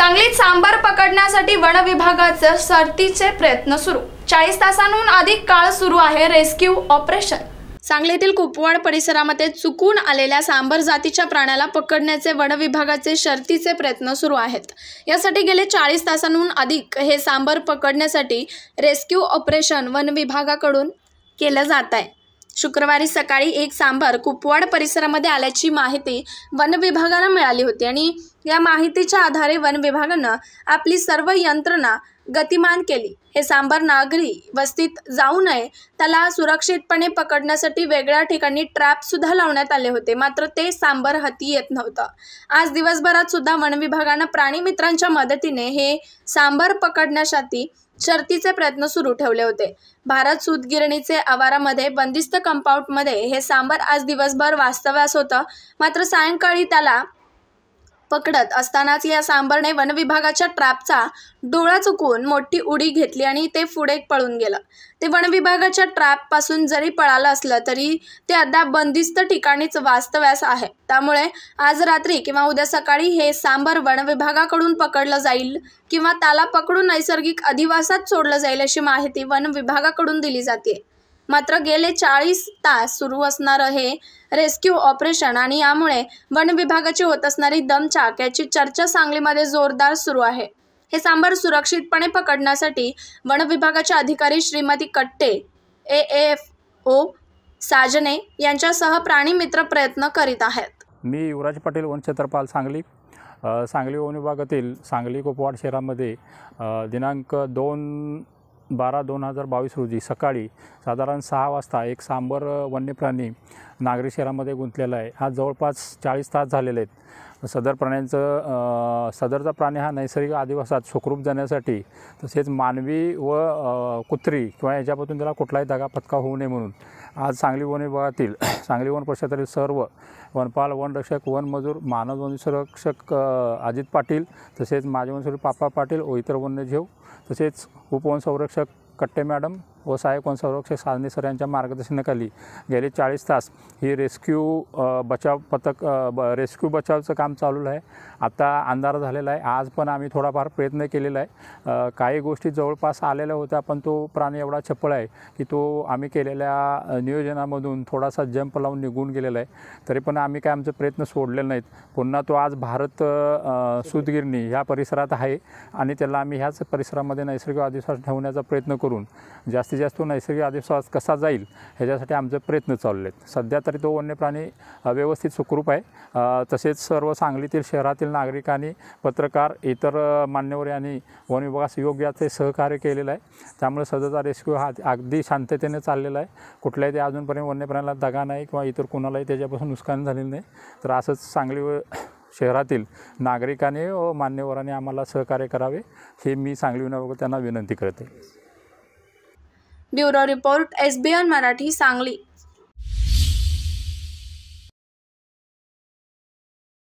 सांगलीत सांबार पकडण्यासाठी वन विभागाचे सर्तीचे प्रयत्न सुरू चाळीस तासांहून अधिक काळ सुरू आहे रेस्क्यू ऑपरेशन सांगलीतील कुपवाड परिसरामध्ये चुकून आलेल्या सांबर जातीच्या प्राण्याला पकडण्याचे विभागाचे शर्तीचे प्रयत्न सुरू आहेत यासाठी गेले चाळीस तासांहून अधिक हे सांबर पकडण्यासाठी रेस्क्यू ऑपरेशन वनविभागाकडून केलं जात आहे शुक्रवारी सकाळी एक सांभार कुपवाड परिसरामध्ये आल्याची माहिती वन विभागाला मिळाली होती आणि या माहितीच्या आधारे वन विभागानं आपली सर्व यंत्रणा गतिमान केली हे सांबर नागरी वस्तीत जाऊ नये त्याला सुरक्षितपणे पकडण्यासाठी वेगळ्या ठिकाणी ट्रॅप सुद्धा लावण्यात आले होते मात्र ते सांबर हाती येत नव्हतं आज दिवसभरात सुद्धा वन विभागानं प्राणी मित्रांच्या मदतीने हे सांबर पकडण्यासाठी शर्तीचे प्रयत्न सुरू ठेवले होते भारत सूतगिरणीचे आवारामध्ये बंदिस्त कंपाऊंडमध्ये हे सांबर आज दिवसभर वास्तव्यास होतं मात्र सायंकाळी त्याला पकडत असतानाच या सांबरने वनविभागाच्या ट्रॅपचा डोळा चुकवून मोठी उडी घेतली आणि ते पुढे पळून गेलं ते वनविभागाच्या ट्रॅपपासून जरी पळालं असलं तरी ते अद्याप बंदिस्त ठिकाणीच वास्तव्यास आहे त्यामुळे आज रात्री किंवा उद्या सकाळी हे सांबर वनविभागाकडून पकडलं जाईल किंवा त्याला पकडून नैसर्गिक अधिवासात सोडलं जाईल अशी माहिती वन विभागाकडून दिली जाते मात्र गेले चाळीस तास सुरू असणारं हे रेस्क्यू ऑपरेशन आणि यामुळे वन विभागाची होत असणारी दमचाक याची चर्चा सांगलीमध्ये जोरदार सुरू आहे हे सांबर सुरक्षितपणे पकडण्यासाठी वन विभागाचे अधिकारी श्रीमती कट्टे ए एफ ओ साजने यांच्यासह प्राणी मित्र प्रयत्न करीत आहेत मी युवराज पाटील वनक्षेत्रपाल सांगली सांगली वन विभागातील सांगली कुपवाड शहरामध्ये दिनांक दोन बारा दोन हजार बावीस रोजी सकाळी साधारण सहा वाजता एक सांबर वन्यप्राणी नागरी शहरामध्ये गुंतलेला आहे हा जवळपास चाळीस तास झालेले आहेत सदर प्राण्यांचं सदरचा प्राणी हा नैसर्गिक आदिवासात सुखरूप जाण्यासाठी तसेच मानवी व कुत्री किंवा याच्यापासून त्याला कुठलाही पत्का होऊ नये म्हणून आज सांगली वन विभागातील सांगली वन परिषदातील सर्व वनपाल वनरक्षक वनमजूर मानव संरक्षक अजित पाटील तसेच माजी वनसुरक्षक पापा पाटील व इतर वन्यजीव तसेच संरक्षक कट्टे मॅडम व सहाय्यक संरक्षक साधने सर यांच्या मार्गदर्शनाखाली गेले चाळीस तास ही रेस्क्यू बचाव पथक ब रेस्क्यू बचावचं काम चालू आहे आता अंधार झालेला आहे आज पण आम्ही थोडाफार प्रयत्न केलेला आहे काही गोष्टी जवळपास आलेल्या होत्या पण तो प्राणी एवढा छप्पळ आहे की तो आम्ही केलेल्या नियोजनामधून थोडासा जंप लावून निघून गेलेला आहे तरी पण आम्ही काय आमचे प्रयत्न सोडलेले नाहीत पुन्हा तो आज भारत सुदगिरणी ह्या परिसरात आहे आणि त्याला आम्ही ह्याच परिसरामध्ये नैसर्गिक अधिवास ठेवण्याचा प्रयत्न करून जास्त जास्तीत जास्त नैसर्गिक आदेशवास कसा जाईल ह्याच्यासाठी आमचे प्रयत्न चालले आहेत सध्या तरी तो वन्य प्राणी व्यवस्थित सुखरूप आहे तसेच सर्व सांगलीतील शहरातील नागरिकांनी पत्रकार इतर मान्यवर यांनी वन विभागास योग्य ते सहकार्य केलेलं आहे त्यामुळे सध्याचा रेस्क्यू हा अगदी शांततेने चाललेला आहे कुठल्याही ते अजूनपर्यंत वन्यप्राण्याला दगा नाही किंवा इतर कुणालाही त्याच्यापासून नुकसान झालेलं नाही तर असंच सांगली शहरातील नागरिकांनी व मान्यवरांनी आम्हाला सहकार्य करावे हे मी सांगली विनोबा त्यांना विनंती करते bureau report S B N Marathi Sangli